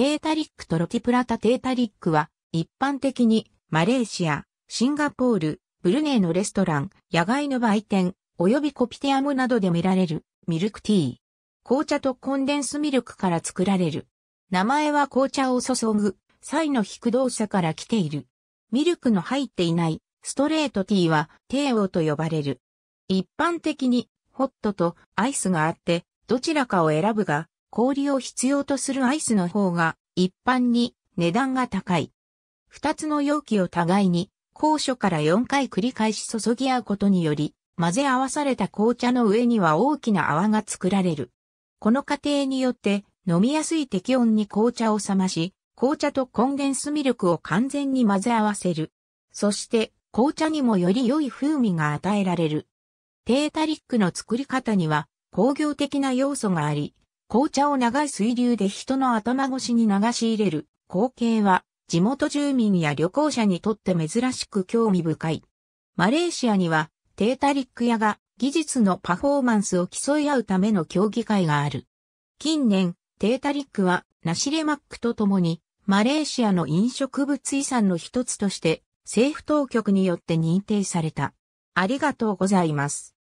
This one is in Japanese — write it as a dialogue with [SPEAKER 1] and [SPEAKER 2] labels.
[SPEAKER 1] テータリックとロティプラタテ
[SPEAKER 2] ータリックは、一般的に、マレーシア、シンガポール、ブルネイのレストラン、野外の売店、及びコピテアムなどで見られる、ミルクティー。紅茶とコンデンスミルクから作られる。名前は紅茶を注ぐ、際の引く動作から来ている。ミルクの入っていない、ストレートティーは、テーオと呼ばれる。一般的に、ホットとアイスがあって、どちらかを選ぶが、氷を必要とするアイスの方が一般に値段が高い。二つの容器を互いに高所から4回繰り返し注ぎ合うことにより混ぜ合わされた紅茶の上には大きな泡が作られる。この過程によって飲みやすい適温に紅茶を冷まし、紅茶とコンデンスミルクを完全に混ぜ合わせる。そして紅茶にもより良い風味が与えられる。テータリックの作り方には工業的な要素があり、紅茶を長い水流で人の頭越しに流し入れる光景は地元住民や旅行者にとって珍しく興味深い。マレーシアにはテータリック屋が技術のパフォーマンスを競い合うための競技会がある。近年、テータリックはナシレマックと共にマレーシアの飲食物遺産の一つとして政府当局によって認定された。
[SPEAKER 1] ありがとうございます。